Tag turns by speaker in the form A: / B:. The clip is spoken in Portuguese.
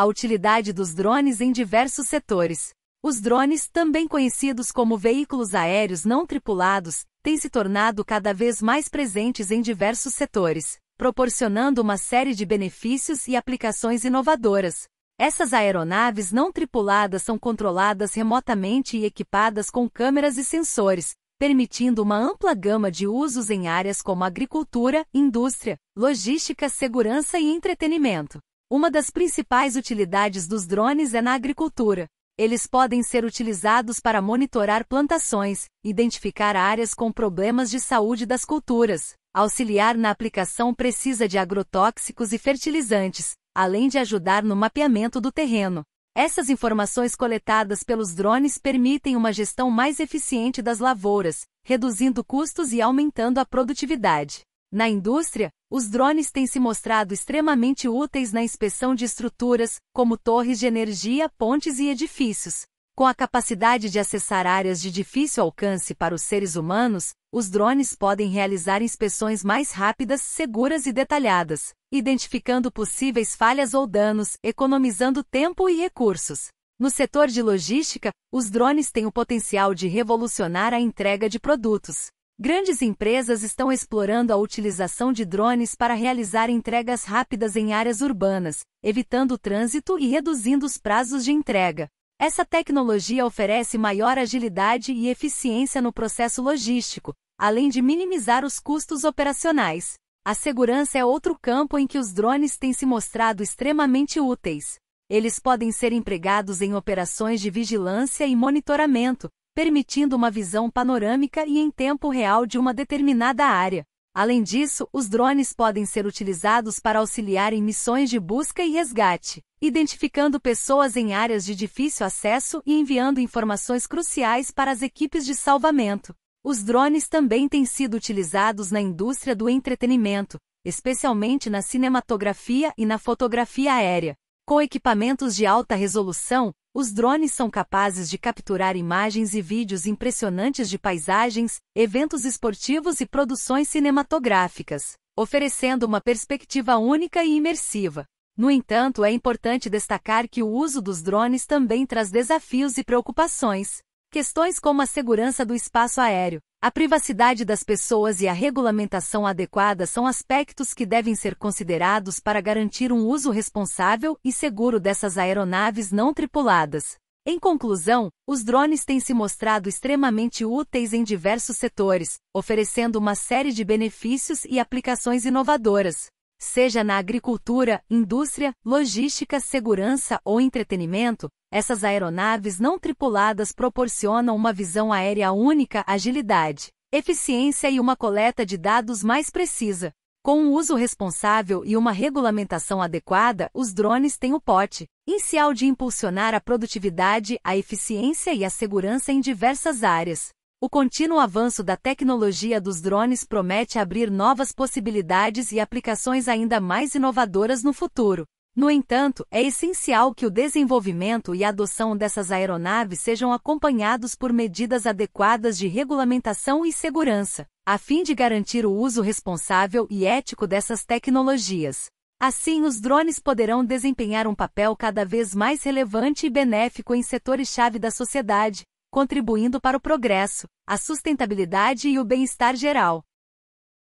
A: a utilidade dos drones em diversos setores. Os drones, também conhecidos como veículos aéreos não tripulados, têm se tornado cada vez mais presentes em diversos setores, proporcionando uma série de benefícios e aplicações inovadoras. Essas aeronaves não tripuladas são controladas remotamente e equipadas com câmeras e sensores, permitindo uma ampla gama de usos em áreas como agricultura, indústria, logística, segurança e entretenimento. Uma das principais utilidades dos drones é na agricultura. Eles podem ser utilizados para monitorar plantações, identificar áreas com problemas de saúde das culturas, auxiliar na aplicação precisa de agrotóxicos e fertilizantes, além de ajudar no mapeamento do terreno. Essas informações coletadas pelos drones permitem uma gestão mais eficiente das lavouras, reduzindo custos e aumentando a produtividade. Na indústria, os drones têm se mostrado extremamente úteis na inspeção de estruturas, como torres de energia, pontes e edifícios. Com a capacidade de acessar áreas de difícil alcance para os seres humanos, os drones podem realizar inspeções mais rápidas, seguras e detalhadas, identificando possíveis falhas ou danos, economizando tempo e recursos. No setor de logística, os drones têm o potencial de revolucionar a entrega de produtos, Grandes empresas estão explorando a utilização de drones para realizar entregas rápidas em áreas urbanas, evitando o trânsito e reduzindo os prazos de entrega. Essa tecnologia oferece maior agilidade e eficiência no processo logístico, além de minimizar os custos operacionais. A segurança é outro campo em que os drones têm se mostrado extremamente úteis. Eles podem ser empregados em operações de vigilância e monitoramento, permitindo uma visão panorâmica e em tempo real de uma determinada área. Além disso, os drones podem ser utilizados para auxiliar em missões de busca e resgate, identificando pessoas em áreas de difícil acesso e enviando informações cruciais para as equipes de salvamento. Os drones também têm sido utilizados na indústria do entretenimento, especialmente na cinematografia e na fotografia aérea, com equipamentos de alta resolução, os drones são capazes de capturar imagens e vídeos impressionantes de paisagens, eventos esportivos e produções cinematográficas, oferecendo uma perspectiva única e imersiva. No entanto, é importante destacar que o uso dos drones também traz desafios e preocupações, Questões como a segurança do espaço aéreo, a privacidade das pessoas e a regulamentação adequada são aspectos que devem ser considerados para garantir um uso responsável e seguro dessas aeronaves não tripuladas. Em conclusão, os drones têm se mostrado extremamente úteis em diversos setores, oferecendo uma série de benefícios e aplicações inovadoras seja na agricultura, indústria, logística, segurança ou entretenimento, essas aeronaves não tripuladas proporcionam uma visão aérea única, agilidade, eficiência e uma coleta de dados mais precisa. Com um uso responsável e uma regulamentação adequada, os drones têm o pote inicial de impulsionar a produtividade, a eficiência e a segurança em diversas áreas. O contínuo avanço da tecnologia dos drones promete abrir novas possibilidades e aplicações ainda mais inovadoras no futuro. No entanto, é essencial que o desenvolvimento e a adoção dessas aeronaves sejam acompanhados por medidas adequadas de regulamentação e segurança, a fim de garantir o uso responsável e ético dessas tecnologias. Assim, os drones poderão desempenhar um papel cada vez mais relevante e benéfico em setores-chave da sociedade, contribuindo para o progresso, a sustentabilidade e o bem-estar geral.